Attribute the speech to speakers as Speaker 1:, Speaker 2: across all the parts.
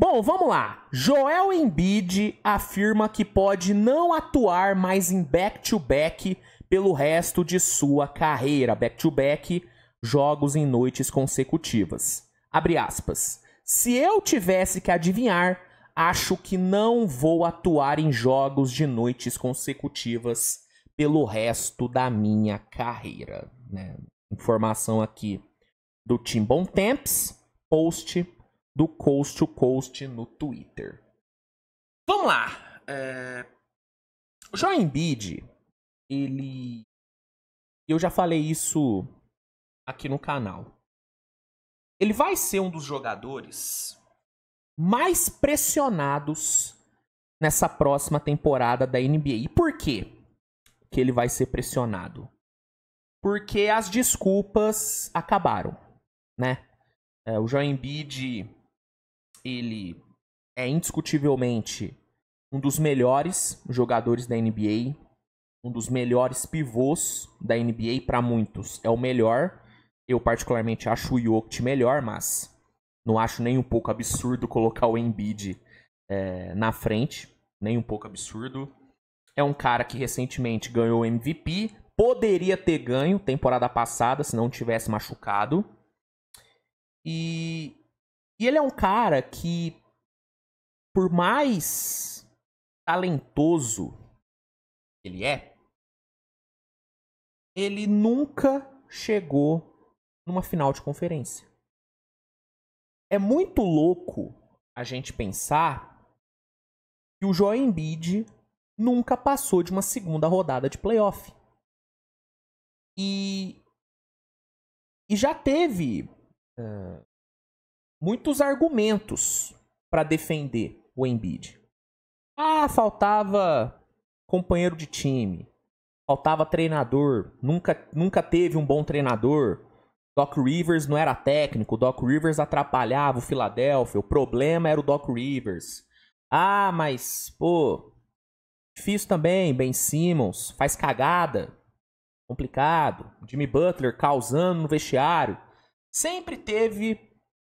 Speaker 1: Bom, vamos lá. Joel Embiid afirma que pode não atuar mais em back-to-back pelo resto de sua carreira. Back-to-back, jogos em noites consecutivas. Abre aspas. Se eu tivesse que adivinhar, acho que não vou atuar em jogos de noites consecutivas pelo resto da minha carreira. Né? Informação aqui do Tim Bon Temps, post do Coast to Coast no Twitter. Vamos lá. É... O Joel Embiid, ele... Eu já falei isso aqui no canal. Ele vai ser um dos jogadores mais pressionados nessa próxima temporada da NBA. E por quê que ele vai ser pressionado? Porque as desculpas acabaram, né? É, o Joel Embiid ele é indiscutivelmente um dos melhores jogadores da NBA, um dos melhores pivôs da NBA para muitos. É o melhor. Eu particularmente acho o Jokic melhor, mas não acho nem um pouco absurdo colocar o Embiid é, na frente, nem um pouco absurdo. É um cara que recentemente ganhou o MVP, poderia ter ganho temporada passada se não tivesse machucado. E e ele é um cara que, por mais talentoso ele é, ele nunca chegou numa final de conferência. É muito louco a gente pensar que o Joe Embiid nunca passou de uma segunda rodada de playoff. E, e já teve eh, muitos argumentos para defender o Embiid. Ah, faltava companheiro de time, faltava treinador, nunca, nunca teve um bom treinador. Doc Rivers não era técnico, Doc Rivers atrapalhava o Philadelphia, o problema era o Doc Rivers. Ah, mas, pô, difícil também, Ben Simmons, faz cagada, complicado. Jimmy Butler causando no vestiário. Sempre teve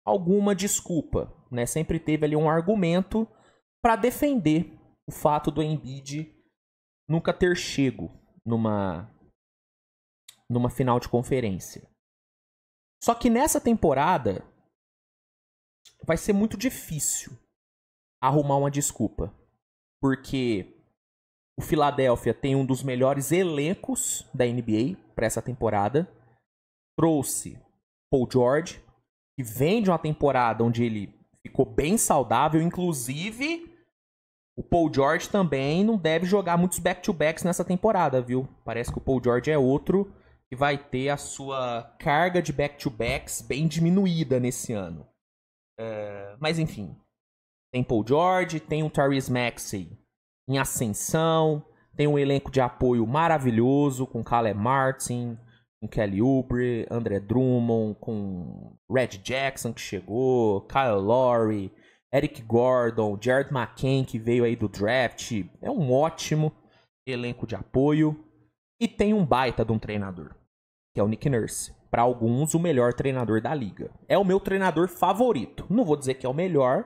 Speaker 1: alguma desculpa, né? Sempre teve ali um argumento para defender o fato do Embiid nunca ter chego numa numa final de conferência. Só que nessa temporada vai ser muito difícil arrumar uma desculpa, porque o Philadelphia tem um dos melhores elencos da NBA para essa temporada. Trouxe Paul George, que vem de uma temporada onde ele ficou bem saudável, inclusive o Paul George também não deve jogar muitos back-to-backs nessa temporada, viu? Parece que o Paul George é outro que vai ter a sua carga de back-to-backs bem diminuída nesse ano. É... Mas enfim, tem Paul George, tem o Tyrese Maxey em ascensão, tem um elenco de apoio maravilhoso com Caleb Martin, com Kelly Oubre, André Drummond, com Red Jackson que chegou, Kyle Lowry, Eric Gordon, Jared McCain que veio aí do draft. É um ótimo elenco de apoio e tem um baita de um treinador, que é o Nick Nurse. Para alguns, o melhor treinador da liga. É o meu treinador favorito. Não vou dizer que é o melhor,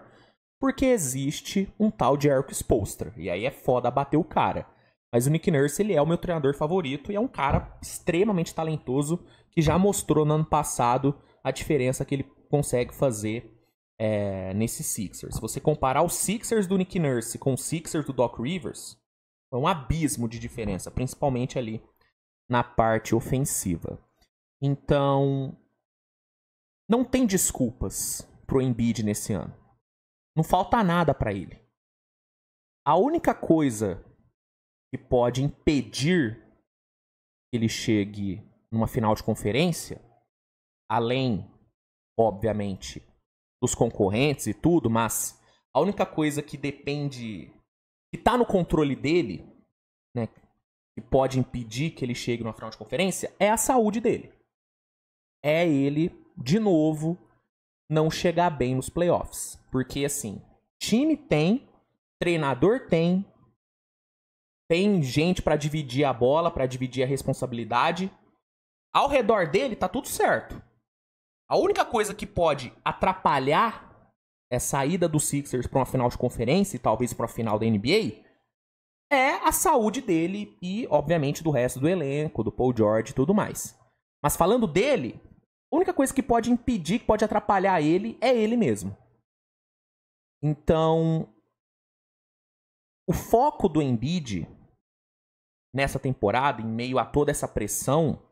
Speaker 1: porque existe um tal de Eric Spolstra. E aí é foda bater o cara. Mas o Nick Nurse, ele é o meu treinador favorito e é um cara extremamente talentoso que já mostrou no ano passado a diferença que ele consegue fazer é, nesse Sixers. Se você comparar os Sixers do Nick Nurse com os Sixers do Doc Rivers, é um abismo de diferença, principalmente ali na parte ofensiva. Então, não tem desculpas pro Embiid nesse ano. Não falta nada para ele. A única coisa que pode impedir que ele chegue numa final de conferência, além, obviamente, dos concorrentes e tudo, mas a única coisa que depende, que está no controle dele, né, que pode impedir que ele chegue numa final de conferência, é a saúde dele. É ele, de novo, não chegar bem nos playoffs. Porque, assim, time tem, treinador tem, tem gente para dividir a bola, para dividir a responsabilidade. Ao redor dele tá tudo certo. A única coisa que pode atrapalhar é saída do Sixers para uma final de conferência e talvez para a final da NBA é a saúde dele e, obviamente, do resto do elenco, do Paul George e tudo mais. Mas falando dele, a única coisa que pode impedir, que pode atrapalhar ele, é ele mesmo. Então, o foco do Embiid nessa temporada, em meio a toda essa pressão,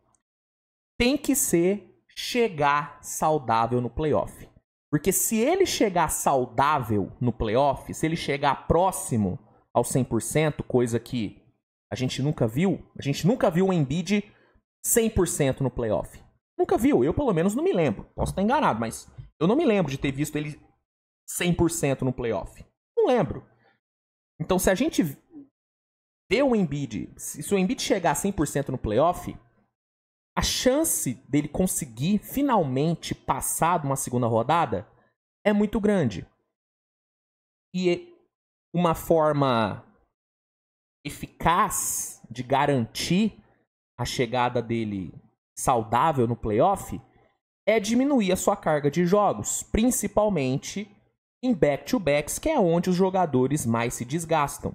Speaker 1: tem que ser chegar saudável no playoff. Porque se ele chegar saudável no playoff, se ele chegar próximo ao 100%, coisa que a gente nunca viu, a gente nunca viu o Embiid 100% no playoff. Nunca viu, eu pelo menos não me lembro. Posso estar enganado, mas eu não me lembro de ter visto ele 100% no playoff. Não lembro. Então, se a gente vê o Embiid, se o Embiid chegar a 100% no playoff, a chance dele conseguir finalmente passar de uma segunda rodada é muito grande. E é uma forma eficaz de garantir a chegada dele saudável no playoff é diminuir a sua carga de jogos, principalmente em back-to-backs, que é onde os jogadores mais se desgastam.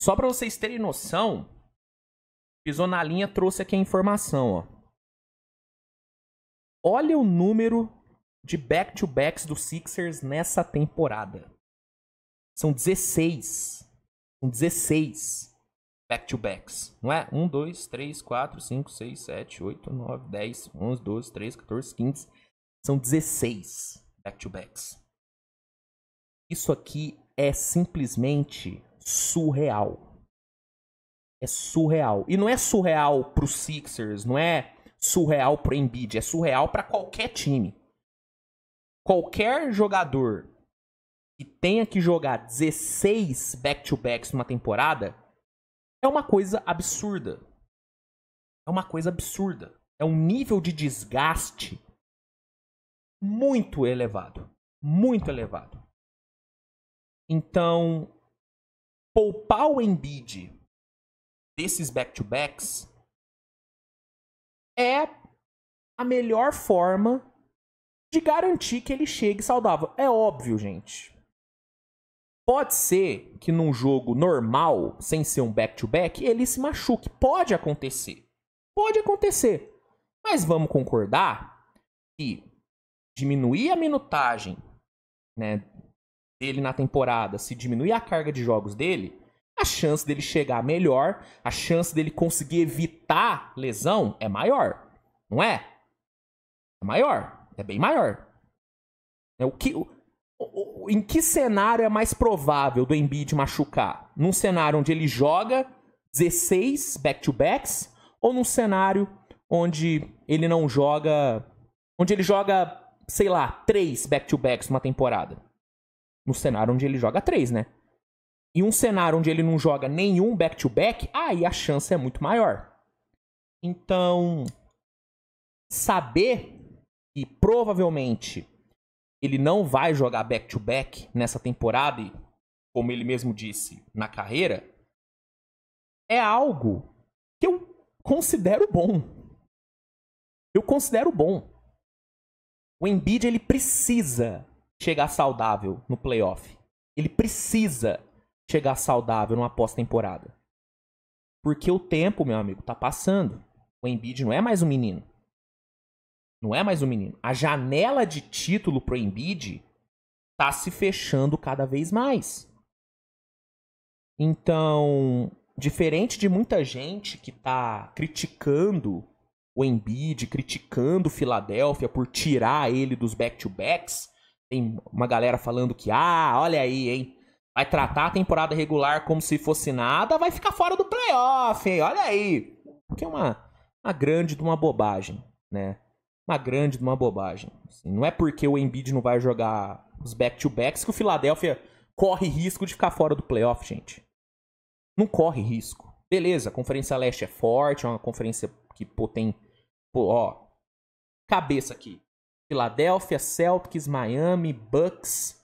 Speaker 1: Só para vocês terem noção, pisou na linha, trouxe aqui a informação. Ó. Olha o número de back-to-backs do Sixers nessa temporada. São 16. São 16 back-to-backs. Não é? 1, 2, 3, 4, 5, 6, 7, 8, 9, 10, 11, 12, 13, 14, 15. São 16 back-to-backs. Isso aqui é simplesmente surreal. É surreal. E não é surreal pro Sixers, não é surreal pro Embiid, é surreal para qualquer time. Qualquer jogador que tenha que jogar 16 back-to-backs numa temporada é uma coisa absurda. É uma coisa absurda. É um nível de desgaste muito elevado. Muito elevado. Então, poupar o Embiid desses back-to-backs é a melhor forma de garantir que ele chegue saudável. É óbvio, gente. Pode ser que num jogo normal, sem ser um back-to-back, -back, ele se machuque. Pode acontecer. Pode acontecer. Mas vamos concordar que diminuir a minutagem né, dele na temporada, se diminuir a carga de jogos dele, a chance dele chegar melhor, a chance dele conseguir evitar lesão é maior. Não é? É maior. É bem maior. É o que. O, o, em que cenário é mais provável do Embiid machucar? Num cenário onde ele joga 16 back-to-backs ou num cenário onde ele não joga. onde ele joga, sei lá, 3 back-to-backs numa temporada? no cenário onde ele joga três, né? E um cenário onde ele não joga nenhum back-to-back, aí a chance é muito maior. Então, saber que provavelmente ele não vai jogar back-to-back -back nessa temporada, e, como ele mesmo disse, na carreira, é algo que eu considero bom. Eu considero bom. O Embiid ele precisa chegar saudável no playoff. Ele precisa chegar saudável numa pós-temporada. Porque o tempo, meu amigo, tá passando. O Embiid não é mais um menino. Não é mais um menino. A janela de título pro Embiid tá se fechando cada vez mais. Então, diferente de muita gente que tá criticando o Embiid, criticando o Filadélfia por tirar ele dos back-to-backs, tem uma galera falando que, ah, olha aí, hein? Vai tratar a temporada regular como se fosse nada, vai ficar fora do playoff, hein? Olha aí. Que é uma, uma grande de uma bobagem, né? Uma grande de uma bobagem. Assim, não é porque o Embiid não vai jogar os back-to-backs que o Philadelphia corre risco de ficar fora do playoff, gente. Não corre risco. Beleza, a Conferência Leste é forte, é uma conferência que pô, tem. Pô, ó. Cabeça aqui. Philadelphia, Celtics, Miami, Bucks,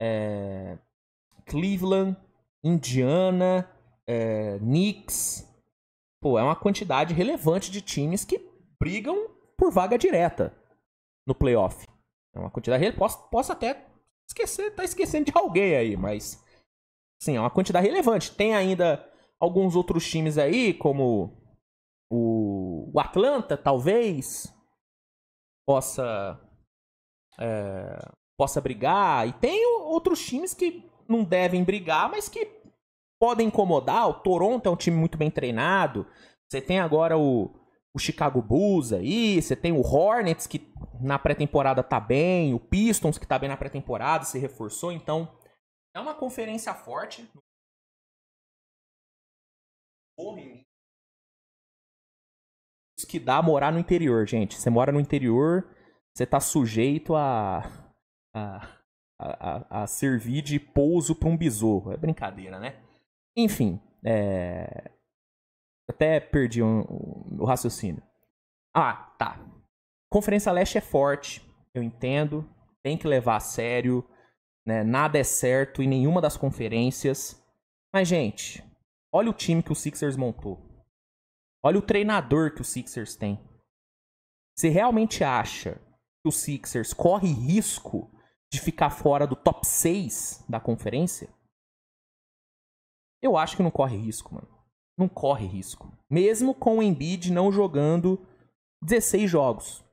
Speaker 1: é, Cleveland, Indiana, é, Knicks. Pô, é uma quantidade relevante de times que brigam por vaga direta no playoff. É uma quantidade. Posso, posso até esquecer, tá esquecendo de alguém aí, mas. Sim, é uma quantidade relevante. Tem ainda alguns outros times aí, como o, o Atlanta, talvez possa é, possa brigar. E tem outros times que não devem brigar, mas que podem incomodar. O Toronto é um time muito bem treinado. Você tem agora o, o Chicago Bulls aí, você tem o Hornets que na pré-temporada tá bem, o Pistons que tá bem na pré-temporada, se reforçou, então é uma conferência forte. Porra em mim que dá morar no interior, gente. Você mora no interior, você tá sujeito a, a, a, a servir de pouso para um besouro. É brincadeira, né? Enfim, é... até perdi um, um, o raciocínio. Ah, tá. Conferência Leste é forte, eu entendo, tem que levar a sério, né? nada é certo em nenhuma das conferências. Mas, gente, olha o time que o Sixers montou. Olha o treinador que o Sixers tem. Você realmente acha que o Sixers corre risco de ficar fora do top 6 da conferência? Eu acho que não corre risco, mano. Não corre risco. Mesmo com o Embiid não jogando 16 jogos.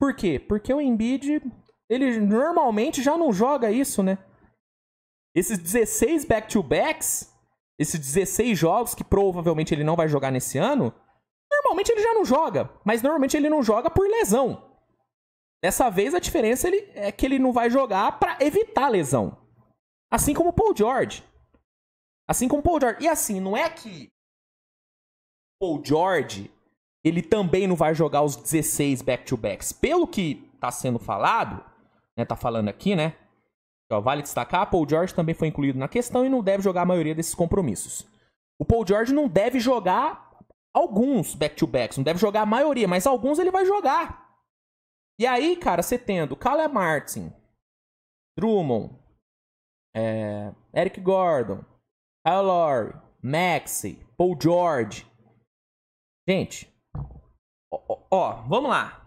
Speaker 1: Por quê? Porque o Embiid, ele normalmente já não joga isso, né? Esses 16 back-to-backs esses 16 jogos que provavelmente ele não vai jogar nesse ano, normalmente ele já não joga, mas normalmente ele não joga por lesão. Dessa vez a diferença ele, é que ele não vai jogar para evitar lesão. Assim como o Paul George. Assim como o Paul George. E assim, não é que Paul George ele também não vai jogar os 16 back-to-backs. Pelo que tá sendo falado, né, tá falando aqui, né? Então, vale destacar, Paul George também foi incluído na questão e não deve jogar a maioria desses compromissos. O Paul George não deve jogar alguns back-to-backs, não deve jogar a maioria, mas alguns ele vai jogar. E aí, cara, você tendo Kalle Martin, Drummond, é, Eric Gordon, Kyle Lowry, Maxi, Paul George. Gente, ó, ó, ó, vamos lá.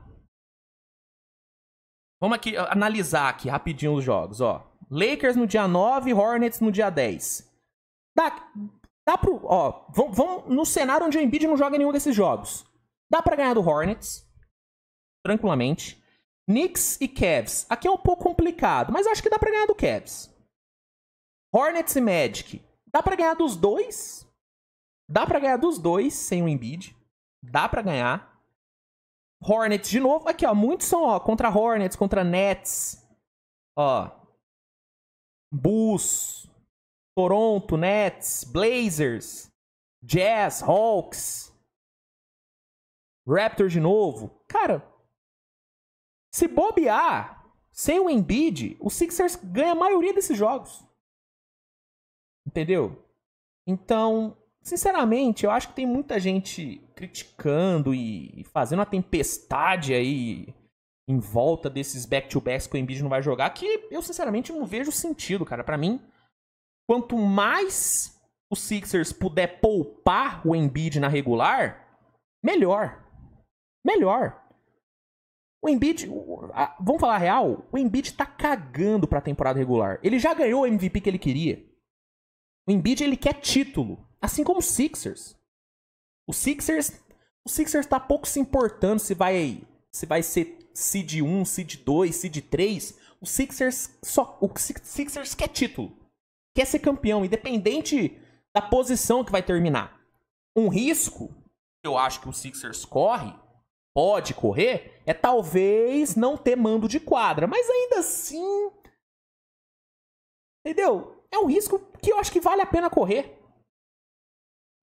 Speaker 1: Vamos aqui analisar aqui rapidinho os jogos, ó. Lakers no dia 9, Hornets no dia 10. Dá, dá pro. Ó, vamos, vão no cenário onde o Embiid não joga nenhum desses jogos. Dá para ganhar do Hornets, tranquilamente. Knicks e Cavs. Aqui é um pouco complicado, mas acho que dá para ganhar do Cavs. Hornets e Magic. Dá para ganhar dos dois? Dá para ganhar dos dois sem o Embiid. Dá para ganhar. Hornets de novo. Aqui, ó, muitos são, ó, contra Hornets, contra Nets. Ó, Bulls, Toronto, Nets, Blazers, Jazz, Hawks, Raptors de novo. Cara, se bobear sem o Embiid, o Sixers ganha a maioria desses jogos. Entendeu? Então, sinceramente, eu acho que tem muita gente criticando e fazendo uma tempestade aí em volta desses back-to-backs que o Embiid não vai jogar, que eu sinceramente não vejo sentido, cara. Para mim, quanto mais o Sixers puder poupar o Embiid na regular, melhor. Melhor. O Embiid, vamos falar real, o Embiid tá cagando pra temporada regular. Ele já ganhou o MVP que ele queria. O Embiid, ele quer título, assim como o Sixers. O Sixers, o Sixers tá pouco se importando se vai se vai ser seed 1, seed 2, seed 3, o Sixers só o Sixers quer título. Quer ser campeão, independente da posição que vai terminar. Um risco que eu acho que o Sixers corre, pode correr, é talvez não ter mando de quadra, mas ainda assim Entendeu? É um risco que eu acho que vale a pena correr.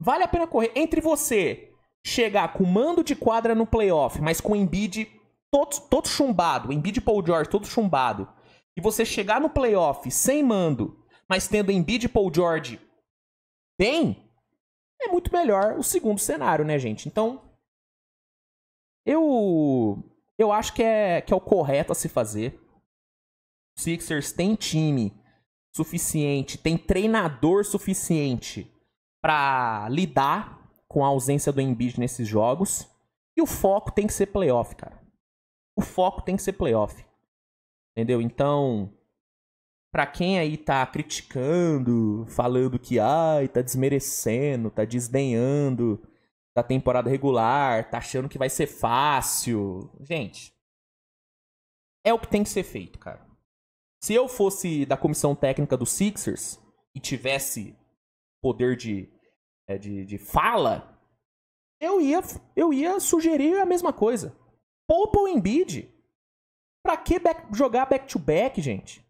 Speaker 1: Vale a pena correr entre você chegar com mando de quadra no playoff, mas com Embiid todo, todo chumbado, Embiid e Paul George todo chumbado, e você chegar no playoff sem mando, mas tendo Embiid e Paul George bem, é muito melhor o segundo cenário, né, gente? Então, eu eu acho que é, que é o correto a se fazer. O Sixers tem time suficiente, tem treinador suficiente para lidar com a ausência do Embiid nesses jogos. E o foco tem que ser playoff, cara o foco tem que ser playoff. Entendeu? Então, para quem aí tá criticando, falando que ai, tá desmerecendo, tá desdenhando da temporada regular, tá achando que vai ser fácil. Gente, é o que tem que ser feito, cara. Se eu fosse da comissão técnica do Sixers e tivesse poder de, é, de, de fala, eu ia, eu ia sugerir a mesma coisa. Poupa o Embiid. Pra que back, jogar back-to-back, -back, gente?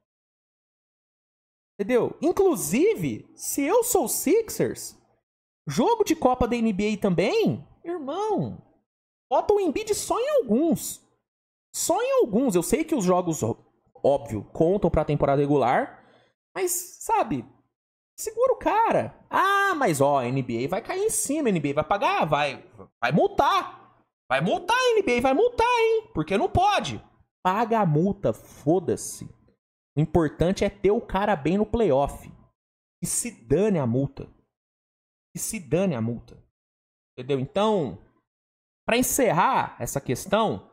Speaker 1: Entendeu? Inclusive, se eu sou Sixers, jogo de Copa da NBA também, irmão, bota o Embiid só em alguns. Só em alguns. Eu sei que os jogos, óbvio, contam pra temporada regular, mas, sabe, segura o cara. Ah, mas ó, a NBA vai cair em cima, a NBA vai pagar, vai, vai multar. Vai multar NBA, vai multar, hein? Porque não pode. Paga a multa, foda-se. O importante é ter o cara bem no playoff. E se dane a multa. E se dane a multa. Entendeu? Então, para encerrar essa questão,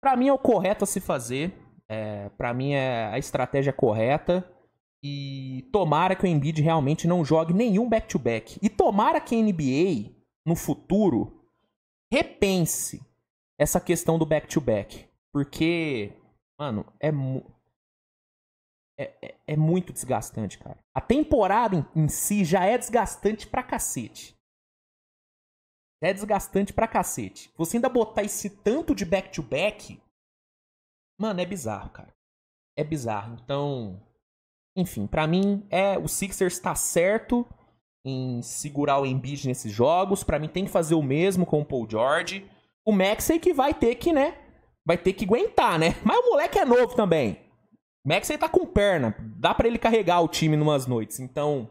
Speaker 1: para mim é o correto a se fazer. É, para mim é a estratégia correta. E tomara que o Embiid realmente não jogue nenhum back-to-back. -back. E tomara que a NBA, no futuro, repense essa questão do back-to-back. porque, mano, é, é, é, é, muito desgastante, cara. A temporada em, em, si já é desgastante pra cacete. É desgastante pra cacete. Você ainda botar esse tanto de back-to-back. mano, é bizarro, cara. É bizarro. Então. Enfim, para mim, é o Sixers tá certo em segurar o Embiid nesses jogos. Para mim tem que fazer o mesmo com o Paul George. O Maxey que vai ter que, né? Vai ter que aguentar, né? Mas o moleque é novo também. O Maxey tá com perna. Dá para ele carregar o time numas noites. Então,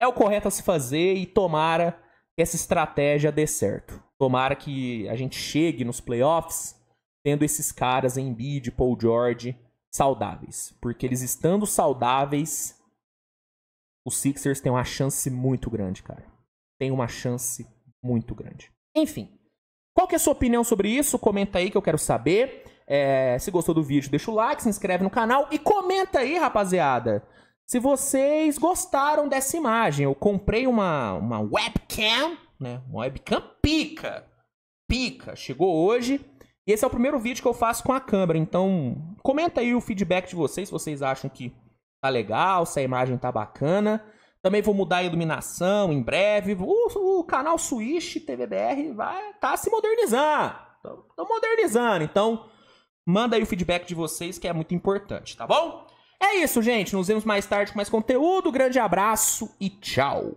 Speaker 1: é o correto a se fazer e tomara que essa estratégia dê certo. Tomara que a gente chegue nos playoffs tendo esses caras, Embiid, Paul George, saudáveis. Porque eles estando saudáveis o Sixers tem uma chance muito grande, cara. Tem uma chance muito grande. Enfim, qual que é a sua opinião sobre isso? Comenta aí que eu quero saber. É, se gostou do vídeo, deixa o like, se inscreve no canal e comenta aí, rapaziada. Se vocês gostaram dessa imagem, eu comprei uma, uma webcam, né? Uma webcam pica. Pica. Chegou hoje. E esse é o primeiro vídeo que eu faço com a câmera. Então, comenta aí o feedback de vocês, se vocês acham que tá legal, se a imagem tá bacana. Também vou mudar a iluminação em breve. O, o canal Switch TVBR vai tá se modernizando. Tô, tô modernizando, então manda aí o feedback de vocês que é muito importante, tá bom? É isso, gente. Nos vemos mais tarde com mais conteúdo. Grande abraço e tchau.